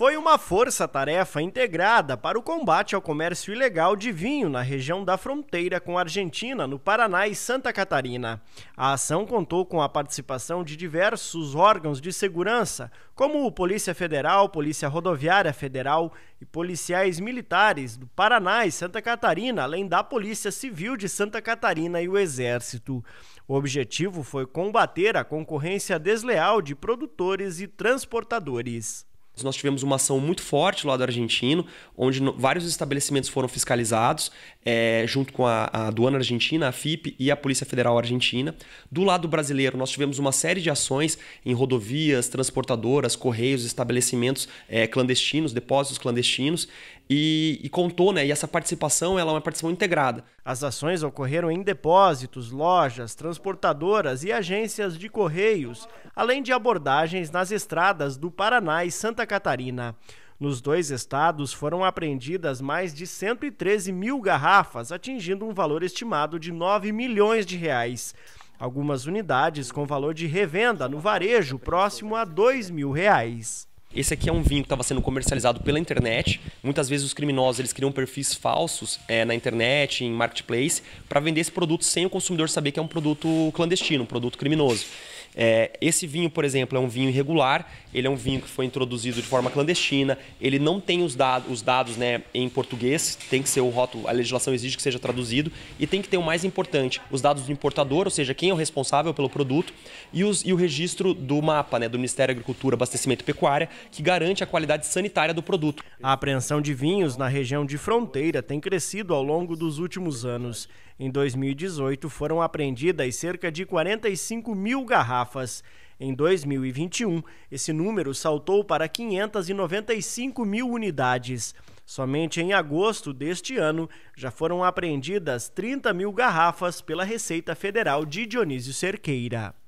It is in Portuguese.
foi uma força-tarefa integrada para o combate ao comércio ilegal de vinho na região da fronteira com a Argentina, no Paraná e Santa Catarina. A ação contou com a participação de diversos órgãos de segurança, como o Polícia Federal, Polícia Rodoviária Federal e policiais militares do Paraná e Santa Catarina, além da Polícia Civil de Santa Catarina e o Exército. O objetivo foi combater a concorrência desleal de produtores e transportadores. Nós tivemos uma ação muito forte lá do argentino, onde vários estabelecimentos foram fiscalizados, é, junto com a, a aduana argentina, a FIP e a Polícia Federal Argentina. Do lado brasileiro, nós tivemos uma série de ações em rodovias, transportadoras, correios, estabelecimentos é, clandestinos, depósitos clandestinos. E, e, contou, né? E essa participação ela é uma participação integrada. As ações ocorreram em depósitos, lojas, transportadoras e agências de correios, além de abordagens nas estradas do Paraná e Santa Catarina. Nos dois estados foram apreendidas mais de 113 mil garrafas, atingindo um valor estimado de 9 milhões de reais. Algumas unidades com valor de revenda no varejo próximo a 2 mil reais. Esse aqui é um vinho que estava sendo comercializado pela internet. Muitas vezes os criminosos eles criam perfis falsos é, na internet, em marketplace, para vender esse produto sem o consumidor saber que é um produto clandestino, um produto criminoso. É, esse vinho, por exemplo, é um vinho irregular, ele é um vinho que foi introduzido de forma clandestina, ele não tem os, dado, os dados né, em português, tem que ser o rótulo, a legislação exige que seja traduzido, e tem que ter o mais importante, os dados do importador, ou seja, quem é o responsável pelo produto, e, os, e o registro do mapa, né, do Ministério da Agricultura, Abastecimento e Pecuária, que garante a qualidade sanitária do produto. A apreensão de vinhos na região de fronteira tem crescido ao longo dos últimos anos. Em 2018, foram apreendidas cerca de 45 mil garrafas garrafas. Em 2021, esse número saltou para 595 mil unidades. Somente em agosto deste ano já foram apreendidas 30 mil garrafas pela Receita Federal de Dionísio Cerqueira.